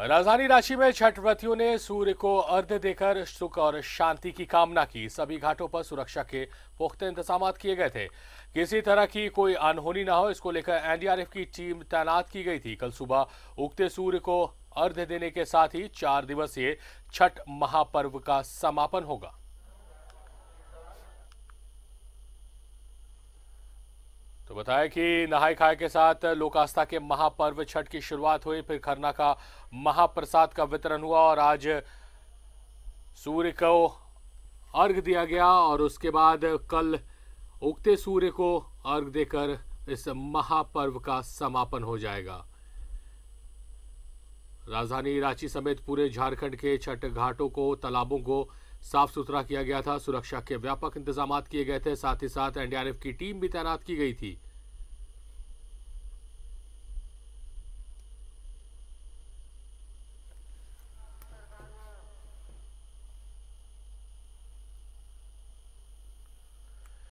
राजधानी रांची में छठ व्रतियों ने सूर्य को अर्ध देकर सुख और शांति की कामना की सभी घाटों पर सुरक्षा के पुख्ते इंतजाम किए गए थे किसी तरह की कोई अनहोनी ना हो इसको लेकर एनडीआरएफ की टीम तैनात की गई थी कल सुबह उगते सूर्य को अर्ध देने के साथ ही चार दिवसीय छठ महापर्व का समापन होगा बताया कि नहाय खाए के साथ लोक आस्था के महापर्व छठ की शुरुआत हुई फिर खरना का महाप्रसाद का वितरण हुआ और आज सूर्य को अर्घ दिया गया और उसके बाद कल उगते सूर्य को अर्घ देकर इस महापर्व का समापन हो जाएगा राजधानी रांची समेत पूरे झारखंड के छठ घाटों को तालाबों को साफ सुथरा किया गया था सुरक्षा के व्यापक इंतजाम किए गए थे साथ ही साथ एनडीआरएफ की टीम भी तैनात की गई थी